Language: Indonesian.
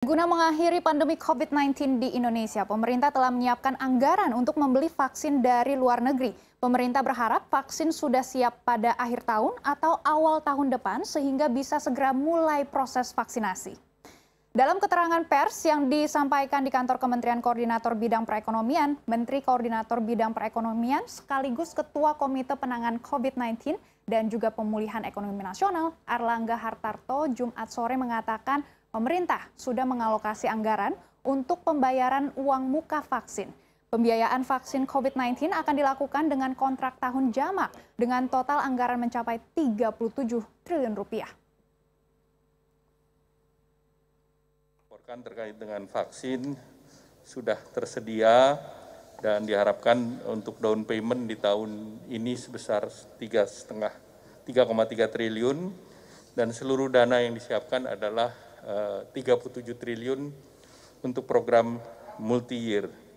Guna mengakhiri pandemi COVID-19 di Indonesia, pemerintah telah menyiapkan anggaran untuk membeli vaksin dari luar negeri. Pemerintah berharap vaksin sudah siap pada akhir tahun atau awal tahun depan sehingga bisa segera mulai proses vaksinasi. Dalam keterangan pers yang disampaikan di kantor Kementerian Koordinator Bidang Perekonomian, Menteri Koordinator Bidang Perekonomian sekaligus Ketua Komite Penanganan COVID-19 dan juga Pemulihan Ekonomi Nasional Arlangga Hartarto Jumat sore mengatakan pemerintah sudah mengalokasi anggaran untuk pembayaran uang muka vaksin. Pembiayaan vaksin COVID-19 akan dilakukan dengan kontrak tahun jamak dengan total anggaran mencapai 37 triliun rupiah. Laporan terkait dengan vaksin sudah tersedia dan diharapkan untuk down payment di tahun ini sebesar 3,5 3,3 triliun dan seluruh dana yang disiapkan adalah 37 eh, triliun untuk program multi year